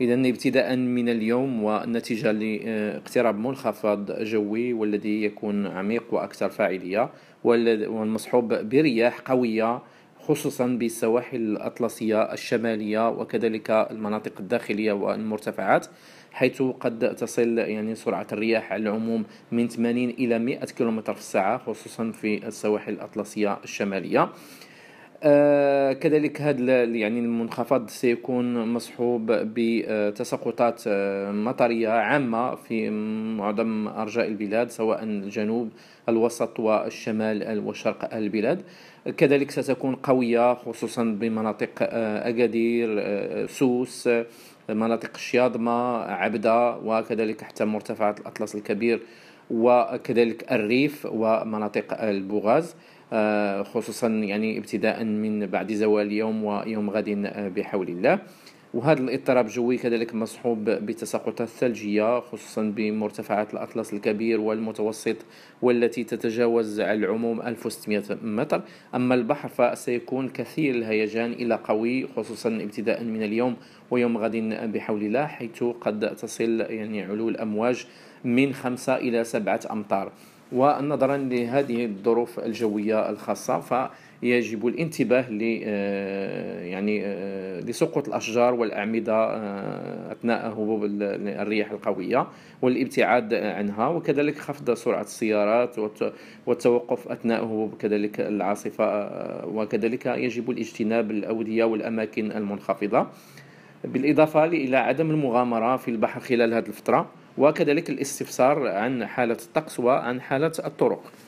إذا ابتداء من اليوم ونتيجة لاقتراب منخفض جوي والذي يكون عميق وأكثر فاعلية والمصحوب برياح قوية خصوصا بالسواحل الأطلسية الشمالية وكذلك المناطق الداخلية والمرتفعات حيث قد تصل يعني سرعة الرياح على العموم من 80 إلى 100 كم في الساعة خصوصا في السواحل الأطلسية الشمالية آه، كذلك هذا يعني المنخفض سيكون مصحوب بتساقطات آه، مطريه عامه في معظم ارجاء البلاد سواء الجنوب الوسط والشمال وشرق البلاد كذلك ستكون قويه خصوصا بمناطق آه، اكادير سوس مناطق الشياضمه عبده وكذلك حتى مرتفعات الاطلس الكبير وكذلك الريف ومناطق البوغاز آه، خصوصا يعني ابتداء من بعد زوال اليوم ويوم غد آه، بحول الله وهذا الاضطراب الجوي كذلك مصحوب بتساقطات ثلجية خصوصا بمرتفعات الأطلس الكبير والمتوسط والتي تتجاوز على العموم 1600 متر أما البحر فسيكون كثير الهيجان إلى قوي خصوصا ابتداء من اليوم ويوم غد بحول الله حيث قد تصل يعني علو الأمواج من 5 إلى 7 أمتار ونظرا لهذه الظروف الجويه الخاصه فيجب الانتباه ل آه، يعني آه، لسقوط الاشجار والاعمده آه، اثناء هبوب الرياح القويه والابتعاد عنها وكذلك خفض سرعه السيارات والتوقف اثناء هبوب كذلك العاصفه وكذلك يجب الاجتناب الاوديه والاماكن المنخفضه بالاضافه الى عدم المغامره في البحر خلال هذه الفتره وكذلك الاستفسار عن حالة الطقس وعن حالة الطرق